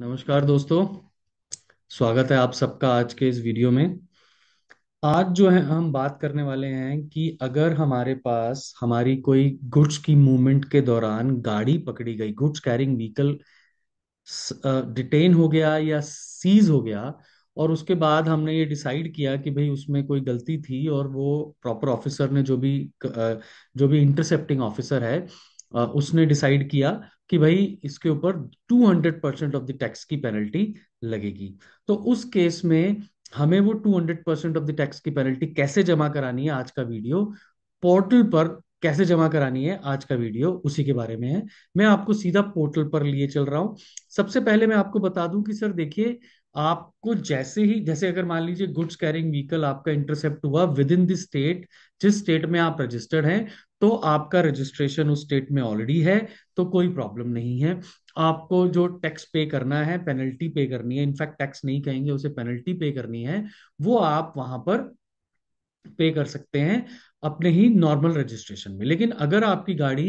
नमस्कार दोस्तों स्वागत है आप सबका आज के इस वीडियो में आज जो है हम बात करने वाले हैं कि अगर हमारे पास हमारी कोई गुड्स की मूवमेंट के दौरान गाड़ी पकड़ी गई गुड्स कैरिंग व्हीकल डिटेन हो गया या सीज हो गया और उसके बाद हमने ये डिसाइड किया कि भाई उसमें कोई गलती थी और वो प्रॉपर ऑफिसर ने जो भी जो भी इंटरसेप्टिंग ऑफिसर है उसने डिसाइड किया कि भाई इसके ऊपर 200 परसेंट ऑफ द टैक्स की पेनल्टी लगेगी तो उस केस में हमें वो 200 परसेंट ऑफ द टैक्स की पेनल्टी कैसे जमा करानी है आज का वीडियो पोर्टल पर कैसे जमा करानी है आज का वीडियो उसी के बारे में है मैं आपको सीधा पोर्टल पर लिए चल रहा हूं सबसे पहले मैं आपको बता दूं कि सर देखिए आपको जैसे ही जैसे अगर मान लीजिए गुड्स कैरिंग व्हीकल आपका इंटरसेप्ट हुआ विद इन द स्टेट जिस स्टेट में आप रजिस्टर्ड हैं तो आपका रजिस्ट्रेशन उस स्टेट में ऑलरेडी है तो कोई प्रॉब्लम नहीं है आपको जो टैक्स पे करना है पेनल्टी पे करनी है इनफैक्ट टैक्स नहीं कहेंगे उसे पेनल्टी पे करनी है वो आप वहां पर पे कर सकते हैं अपने ही नॉर्मल रजिस्ट्रेशन में लेकिन अगर आपकी गाड़ी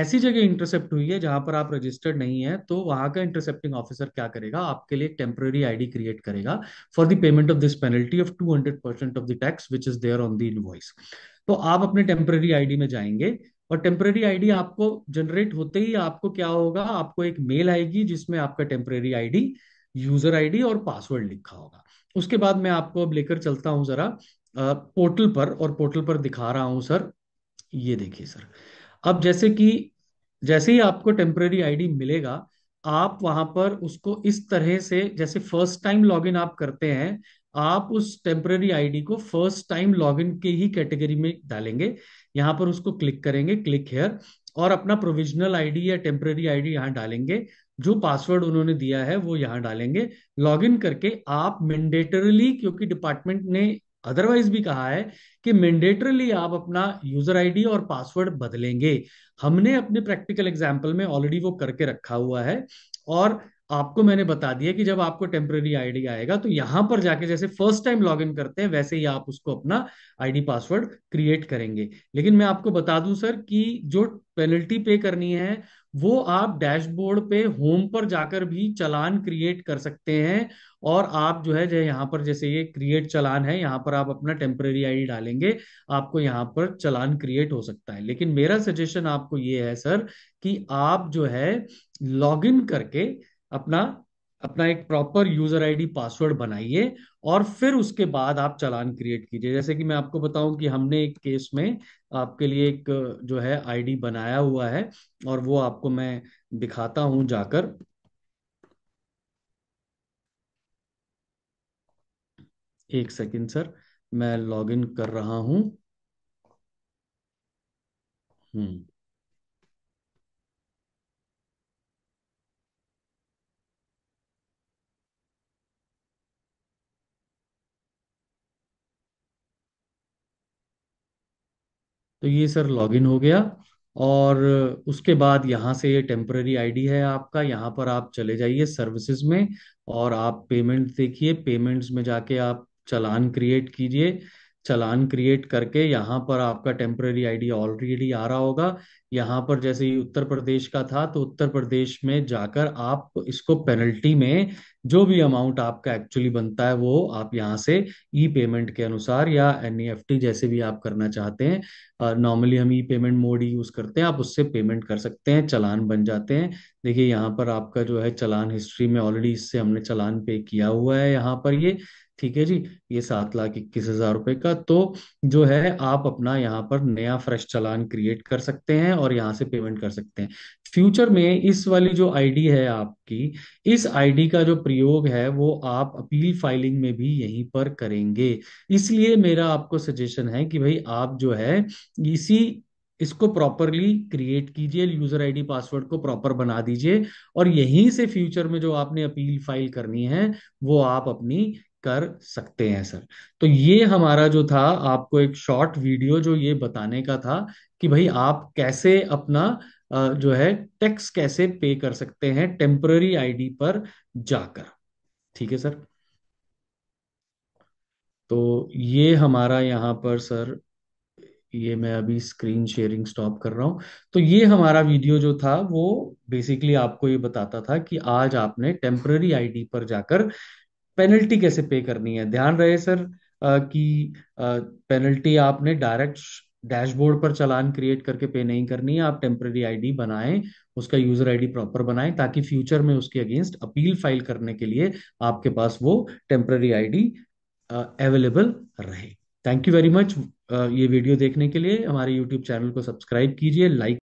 ऐसी जगह इंटरसेप्ट हुई है जहां पर आप रजिस्टर्ड नहीं है तो वहां का इंटरसेप्टिंग ऑफिसर क्या करेगा आपके लिए टेम्पररी आईडी क्रिएट करेगा for the payment of this penalty of hundred percent of the tax which is there on the invoice तो आप अपने टेम्पररी आईडी में जाएंगे और टेम्पररी आईडी आपको जनरेट होते ही आपको क्या होगा आपको एक मेल आएगी जिसमें आपका टेम्पररी आईडी यूजर आईडी और पासवर्ड लिखा होगा उसके बाद मैं आपको अब लेकर चलता हूं जरा पोर्टल पर और पोर्टल पर दिखा रहा हूं सर ये देखिए सर अब जैसे कि जैसे ही आपको टेम्पररी आईडी मिलेगा आप वहां पर उसको इस तरह से जैसे फर्स्ट टाइम लॉगिन आप करते हैं आप उस टेम्पररी आईडी को फर्स्ट टाइम लॉगिन के ही कैटेगरी में डालेंगे यहां पर उसको क्लिक करेंगे क्लिक हेयर और अपना प्रोविजनल आईडी या टेम्पररी आईडी यहाँ डालेंगे जो पासवर्ड उन्होंने दिया है वो यहाँ डालेंगे लॉगिन करके आप मैंडेटरली क्योंकि डिपार्टमेंट ने अदरवाइज भी कहा है कि मैंडेटरली आप अपना यूजर आईडी और पासवर्ड बदलेंगे हमने अपने प्रैक्टिकल एग्जाम्पल में ऑलरेडी वो करके रखा हुआ है और आपको मैंने बता दिया कि जब आपको टेम्पररी आईडी आएगा तो यहां पर जाके जैसे फर्स्ट टाइम लॉग इन करते हैं वैसे ही आप उसको अपना आईडी पासवर्ड क्रिएट करेंगे लेकिन मैं आपको बता दूं सर कि जो पेनल्टी पे करनी है वो आप डैशबोर्ड पे होम पर जाकर भी चलान क्रिएट कर सकते हैं और आप जो है जो यहाँ पर जैसे ये क्रिएट चलान है यहाँ पर आप अपना टेम्परेरी आईडी डालेंगे आपको यहाँ पर चलान क्रिएट हो सकता है लेकिन मेरा सजेशन आपको ये है सर कि आप जो है लॉग इन करके अपना अपना एक प्रॉपर यूजर आईडी पासवर्ड बनाइए और फिर उसके बाद आप चालान क्रिएट कीजिए जैसे कि मैं आपको बताऊं कि हमने एक केस में आपके लिए एक जो है आईडी बनाया हुआ है और वो आपको मैं दिखाता हूं जाकर एक सेकंड सर मैं लॉगिन कर रहा हूं हम्म तो ये सर लॉगिन हो गया और उसके बाद यहाँ से ये टेम्पररी आईडी है आपका यहाँ पर आप चले जाइए सर्विसेज में और आप पेमेंट देखिए पेमेंट्स में जाके आप चलान क्रिएट कीजिए चलान क्रिएट करके यहाँ पर आपका टेम्पररी आईडी ऑलरेडी आ रहा होगा यहाँ पर जैसे ही उत्तर प्रदेश का था तो उत्तर प्रदेश में जाकर आप इसको पेनल्टी में जो भी अमाउंट आपका एक्चुअली बनता है वो आप यहाँ से ई पेमेंट के अनुसार या एन e जैसे भी आप करना चाहते हैं नॉर्मली हम ई पेमेंट मोड यूज करते हैं आप उससे पेमेंट कर सकते हैं चलान बन जाते हैं देखिए यहाँ पर आपका जो है चलान हिस्ट्री में ऑलरेडी इससे हमने चलान पे किया हुआ है यहाँ पर ये यह, ठीक है जी ये सात लाख इक्कीस हजार रुपए का तो जो है आप अपना यहाँ पर नया फ्रेश चालान क्रिएट कर सकते हैं और यहाँ से पेमेंट कर सकते हैं फ्यूचर में इस वाली जो आईडी है आपकी इस आईडी का जो प्रयोग है वो आप अपील फाइलिंग में भी यहीं पर करेंगे इसलिए मेरा आपको सजेशन है कि भाई आप जो है इसी इसको प्रॉपरली क्रिएट कीजिए यूजर आईडी पासवर्ड को प्रॉपर बना दीजिए और यहीं से फ्यूचर में जो आपने अपील फाइल करनी है वो आप अपनी कर सकते हैं सर तो ये हमारा जो था आपको एक शॉर्ट वीडियो जो ये बताने का था कि भाई आप कैसे अपना जो है टैक्स कैसे पे कर सकते हैं टेम्पररी आईडी पर जाकर ठीक है सर तो ये हमारा यहां पर सर ये मैं अभी स्क्रीन शेयरिंग स्टॉप कर रहा हूं तो ये हमारा वीडियो जो था वो बेसिकली आपको ये बताता था कि आज आपने टेम्पररी आईडी पर जाकर पेनल्टी कैसे पे करनी है ध्यान रहे सर कि पेनल्टी आपने डायरेक्ट डैशबोर्ड पर चलान क्रिएट करके पे नहीं करनी है आप टेम्पररी आईडी बनाएं उसका यूजर आईडी प्रॉपर बनाएं ताकि फ्यूचर में उसके अगेंस्ट अपील फाइल करने के लिए आपके पास वो टेम्पररी आईडी अवेलेबल रहे थैंक यू वेरी मच ये वीडियो देखने के लिए हमारे यूट्यूब चैनल को सब्सक्राइब कीजिए लाइक